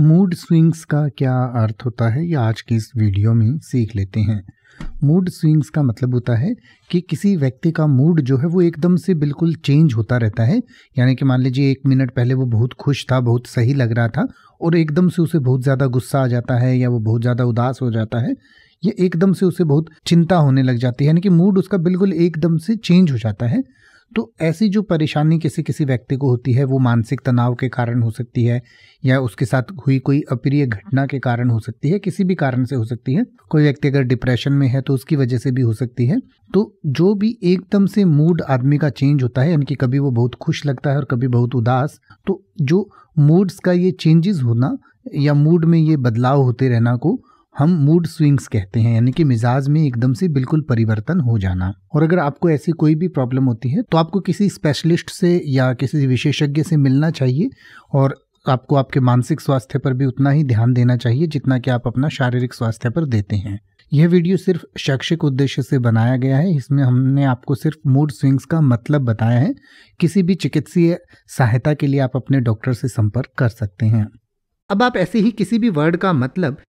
mood swings का क्या अर्थ होता है ये आज की इस वीडियो में सीख लेते हैं मूड स्विंग्स का मतलब होता है कि किसी व्यक्ति का मूड जो है वो एकदम से बिल्कुल चेंज होता रहता है यानी कि मान लीजिए एक मिनट पहले वो बहुत खुश था बहुत सही लग रहा था और एकदम से उसे बहुत ज़्यादा गुस्सा आ जाता है या वो बहुत ज़्यादा उदास हो जाता है या एकदम से उसे बहुत चिंता होने लग जाती है यानी कि मूड उसका बिल्कुल एकदम से चेंज हो जाता है तो ऐसी जो परेशानी किसी किसी व्यक्ति को होती है वो मानसिक तनाव के कारण हो सकती है या उसके साथ हुई कोई अप्रिय घटना के कारण हो सकती है किसी भी कारण से हो सकती है कोई व्यक्ति अगर डिप्रेशन में है तो उसकी वजह से भी हो सकती है तो जो भी एकदम से मूड आदमी का चेंज होता है यानी कि कभी वो बहुत खुश लगता है और कभी बहुत उदास तो जो मूड्स का ये चेंजेस होना या मूड में ये बदलाव होते रहना को हम मूड स्विंग्स कहते हैं यानी कि मिजाज में एकदम से बिल्कुल परिवर्तन हो जाना और अगर आपको ऐसी कोई भी प्रॉब्लम होती है तो आपको किसी स्पेशलिस्ट से या किसी विशेषज्ञ से मिलना चाहिए और आपको आपके मानसिक स्वास्थ्य पर भी उतना ही ध्यान देना चाहिए जितना कि आप अपना शारीरिक स्वास्थ्य पर देते हैं यह वीडियो सिर्फ शैक्षिक उद्देश्य से बनाया गया है इसमें हमने आपको सिर्फ मूड स्विंग्स का मतलब बताया है किसी भी चिकित्सीय सहायता के लिए आप अपने डॉक्टर से संपर्क कर सकते हैं अब आप ऐसे ही किसी भी वर्ड का मतलब